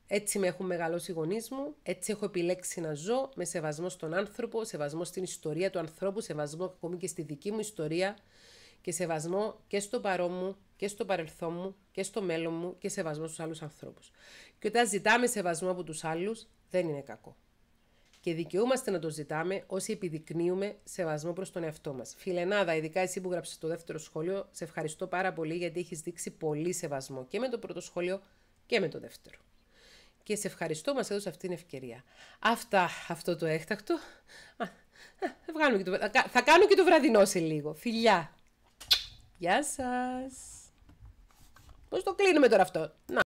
έτσι με έχουν μεγαλώσει οι γονείς μου, έτσι έχω επιλέξει να ζω με σεβασμό στον άνθρωπο, σεβασμό στην ιστορία του ανθρώπου, σεβασμό ακόμη και στη δική μου ιστορία και σεβασμό και στο παρόν μου και στο παρελθόν μου και στο μέλλον μου και σεβασμό στους άλλους ανθρώπους. Και όταν ζητάμε σεβασμό από τους άλλους δεν είναι κακό. Και δικαιούμαστε να το ζητάμε όσοι επιδεικνύουμε σεβασμό προς τον εαυτό μας. Φιλενάδα, ειδικά εσύ που γράψες το δεύτερο σχόλιο, σε ευχαριστώ πάρα πολύ γιατί έχεις δείξει πολύ σεβασμό και με το πρώτο σχόλιο και με το δεύτερο και σε ευχαριστώ που μας έδωσε αυτή την ευκαιρία. Αυτά, αυτό το έκτακτο. θα, το, θα κάνω και το βραδινό σε λίγο. Φιλιά! Γεια σας! Πώς το κλείνουμε τώρα αυτό. Να.